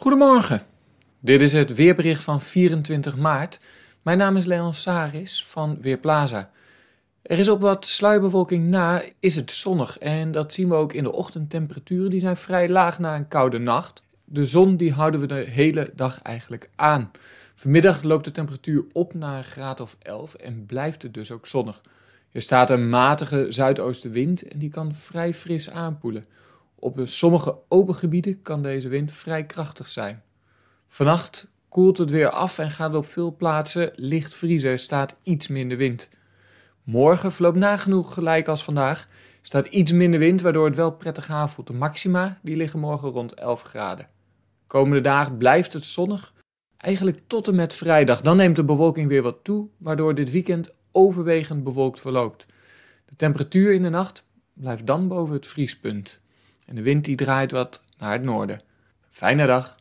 Goedemorgen. Dit is het weerbericht van 24 maart. Mijn naam is Leon Saris van Weerplaza. Er is op wat sluibewolking na is het zonnig en dat zien we ook in de ochtendtemperaturen. Die zijn vrij laag na een koude nacht. De zon die houden we de hele dag eigenlijk aan. Vanmiddag loopt de temperatuur op naar een graad of 11 en blijft het dus ook zonnig. Er staat een matige zuidoostenwind en die kan vrij fris aanpoelen. Op sommige open gebieden kan deze wind vrij krachtig zijn. Vannacht koelt het weer af en gaat op veel plaatsen licht vriezen. Er staat iets minder wind. Morgen verloopt nagenoeg gelijk als vandaag. staat iets minder wind, waardoor het wel prettig aanvoelt. De maxima die liggen morgen rond 11 graden. Komende dagen blijft het zonnig. Eigenlijk tot en met vrijdag. Dan neemt de bewolking weer wat toe, waardoor dit weekend overwegend bewolkt verloopt. De temperatuur in de nacht blijft dan boven het vriespunt. En de wind die draait wat naar het noorden. Fijne dag!